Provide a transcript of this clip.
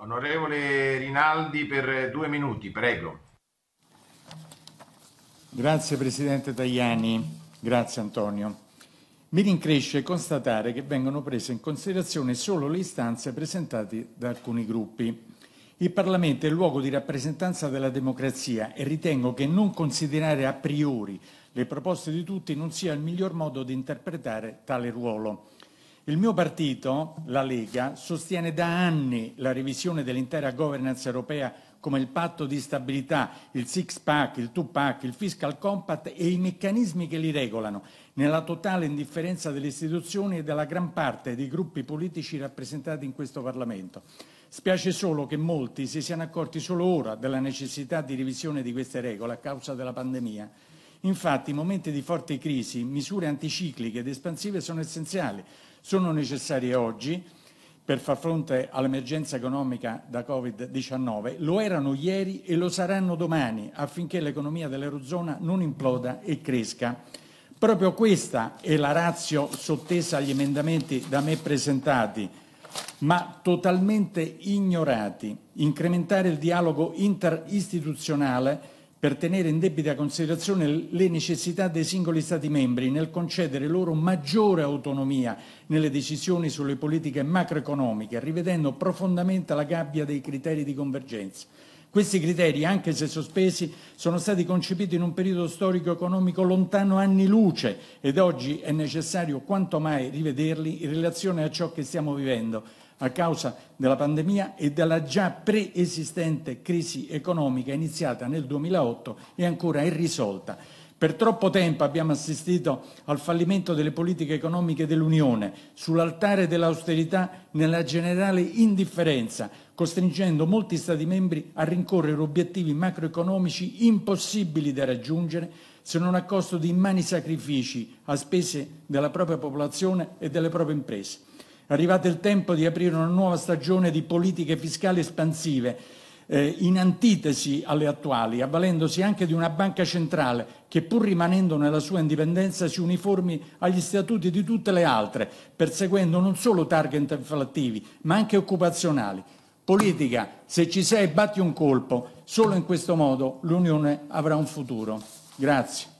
Onorevole Rinaldi per due minuti, prego. Grazie Presidente Tajani, grazie Antonio. Mi rincresce constatare che vengono prese in considerazione solo le istanze presentate da alcuni gruppi. Il Parlamento è il luogo di rappresentanza della democrazia e ritengo che non considerare a priori le proposte di tutti non sia il miglior modo di interpretare tale ruolo. Il mio partito, la Lega, sostiene da anni la revisione dell'intera governance europea come il patto di stabilità, il six pack, il two pack, il fiscal compact e i meccanismi che li regolano, nella totale indifferenza delle istituzioni e della gran parte dei gruppi politici rappresentati in questo Parlamento. Spiace solo che molti si siano accorti solo ora della necessità di revisione di queste regole a causa della pandemia Infatti, in momenti di forte crisi, misure anticicliche ed espansive sono essenziali, sono necessarie oggi per far fronte all'emergenza economica da Covid-19, lo erano ieri e lo saranno domani affinché l'economia dell'Eurozona non imploda e cresca. Proprio questa è la razio sottesa agli emendamenti da me presentati, ma totalmente ignorati. Incrementare il dialogo interistituzionale per tenere in debita considerazione le necessità dei singoli Stati membri nel concedere loro maggiore autonomia nelle decisioni sulle politiche macroeconomiche, rivedendo profondamente la gabbia dei criteri di convergenza. Questi criteri, anche se sospesi, sono stati concepiti in un periodo storico economico lontano anni luce ed oggi è necessario quanto mai rivederli in relazione a ciò che stiamo vivendo, a causa della pandemia e della già preesistente crisi economica iniziata nel 2008 e ancora irrisolta. Per troppo tempo abbiamo assistito al fallimento delle politiche economiche dell'Unione sull'altare dell'austerità nella generale indifferenza, costringendo molti Stati membri a rincorrere obiettivi macroeconomici impossibili da raggiungere se non a costo di immani sacrifici a spese della propria popolazione e delle proprie imprese. Arrivato il tempo di aprire una nuova stagione di politiche fiscali espansive, eh, in antitesi alle attuali, avvalendosi anche di una banca centrale che, pur rimanendo nella sua indipendenza, si uniformi agli statuti di tutte le altre, perseguendo non solo target inflattivi, ma anche occupazionali. Politica, se ci sei, batti un colpo. Solo in questo modo l'Unione avrà un futuro. Grazie.